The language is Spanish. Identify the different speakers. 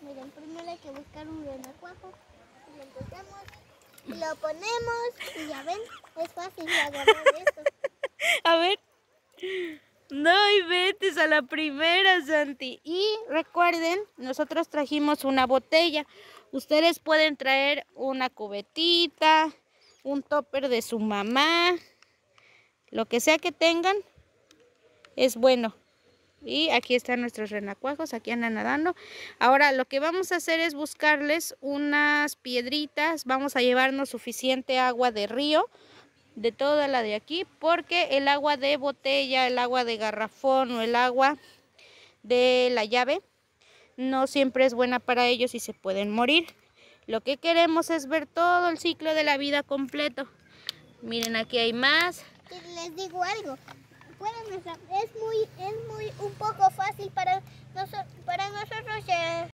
Speaker 1: Miren, primero hay que buscar un renacuajo. Lo lo ponemos y ya ven, es fácil agarrar esto.
Speaker 2: A ver. No vete a la primera, Santi. Y recuerden, nosotros trajimos una botella. Ustedes pueden traer una cubetita, un topper de su mamá, lo que sea que tengan, es bueno. Y aquí están nuestros renacuajos, aquí andan nadando. Ahora lo que vamos a hacer es buscarles unas piedritas, vamos a llevarnos suficiente agua de río, de toda la de aquí, porque el agua de botella, el agua de garrafón o el agua de la llave no siempre es buena para ellos y se pueden morir. Lo que queremos es ver todo el ciclo de la vida completo. Miren, aquí hay más.
Speaker 3: Les digo algo. es muy, es muy